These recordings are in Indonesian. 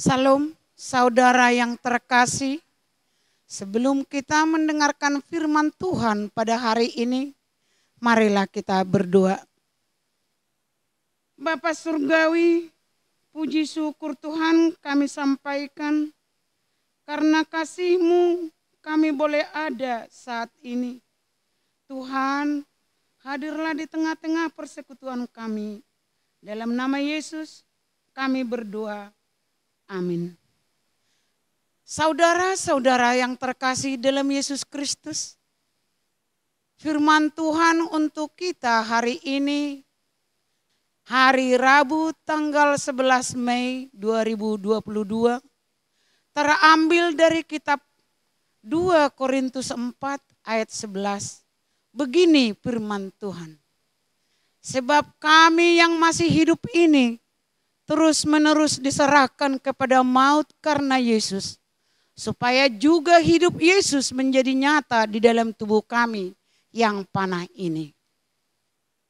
Salam saudara yang terkasih. Sebelum kita mendengarkan firman Tuhan pada hari ini, marilah kita berdoa. Bapak Surgawi, puji syukur Tuhan kami sampaikan. Karena kasihmu kami boleh ada saat ini. Tuhan, hadirlah di tengah-tengah persekutuan kami. Dalam nama Yesus kami berdoa. Amin. Saudara-saudara yang terkasih dalam Yesus Kristus, firman Tuhan untuk kita hari ini, hari Rabu tanggal 11 Mei 2022, terambil dari kitab 2 Korintus 4 ayat 11. Begini firman Tuhan. Sebab kami yang masih hidup ini terus-menerus diserahkan kepada maut karena Yesus, supaya juga hidup Yesus menjadi nyata di dalam tubuh kami yang panah ini.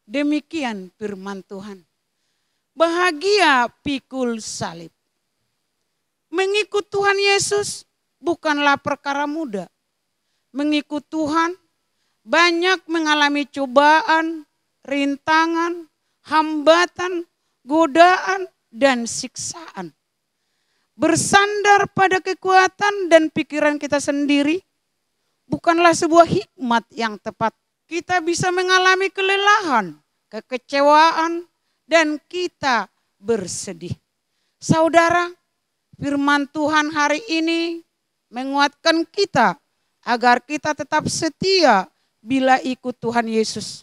Demikian firman Tuhan. Bahagia pikul salib. Mengikut Tuhan Yesus bukanlah perkara mudah. Mengikut Tuhan banyak mengalami cobaan, rintangan, hambatan, godaan, dan siksaan. Bersandar pada kekuatan dan pikiran kita sendiri bukanlah sebuah hikmat yang tepat. Kita bisa mengalami kelelahan, kekecewaan, dan kita bersedih. Saudara, firman Tuhan hari ini menguatkan kita agar kita tetap setia bila ikut Tuhan Yesus.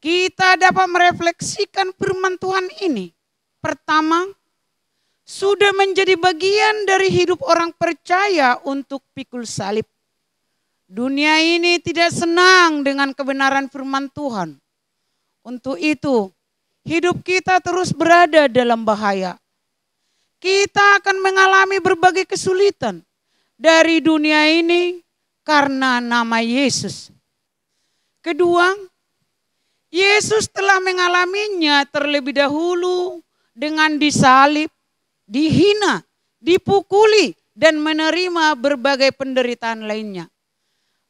Kita dapat merefleksikan firman Tuhan ini Pertama, sudah menjadi bagian dari hidup orang percaya untuk pikul salib. Dunia ini tidak senang dengan kebenaran firman Tuhan. Untuk itu, hidup kita terus berada dalam bahaya. Kita akan mengalami berbagai kesulitan dari dunia ini karena nama Yesus. Kedua, Yesus telah mengalaminya terlebih dahulu dengan disalib, dihina, dipukuli, dan menerima berbagai penderitaan lainnya.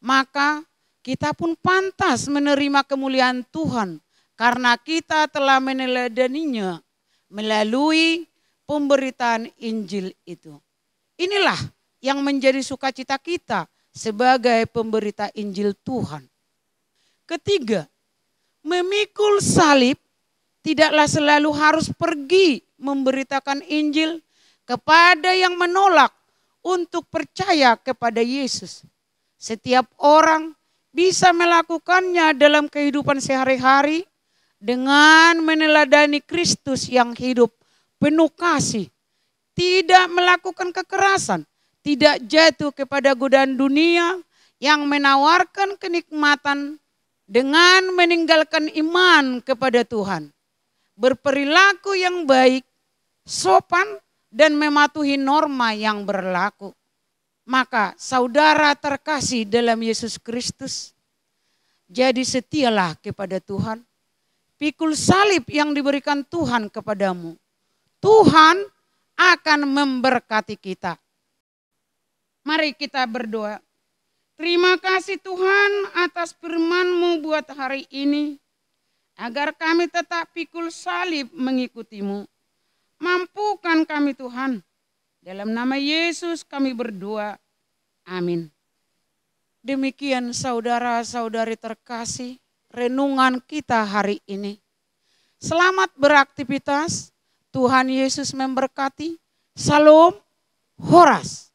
Maka kita pun pantas menerima kemuliaan Tuhan karena kita telah meneladaninya melalui pemberitaan Injil itu. Inilah yang menjadi sukacita kita sebagai pemberita Injil Tuhan. Ketiga, memikul salib tidaklah selalu harus pergi memberitakan Injil kepada yang menolak untuk percaya kepada Yesus. Setiap orang bisa melakukannya dalam kehidupan sehari-hari dengan meneladani Kristus yang hidup penuh kasih, tidak melakukan kekerasan, tidak jatuh kepada godaan dunia yang menawarkan kenikmatan dengan meninggalkan iman kepada Tuhan berperilaku yang baik, sopan, dan mematuhi norma yang berlaku. Maka saudara terkasih dalam Yesus Kristus, jadi setialah kepada Tuhan. Pikul salib yang diberikan Tuhan kepadamu. Tuhan akan memberkati kita. Mari kita berdoa. Terima kasih Tuhan atas firman-Mu buat hari ini agar kami tetap pikul salib mengikutimu. Mampukan kami Tuhan. Dalam nama Yesus kami berdoa. Amin. Demikian saudara-saudari terkasih renungan kita hari ini. Selamat beraktivitas. Tuhan Yesus memberkati. Salam Horas.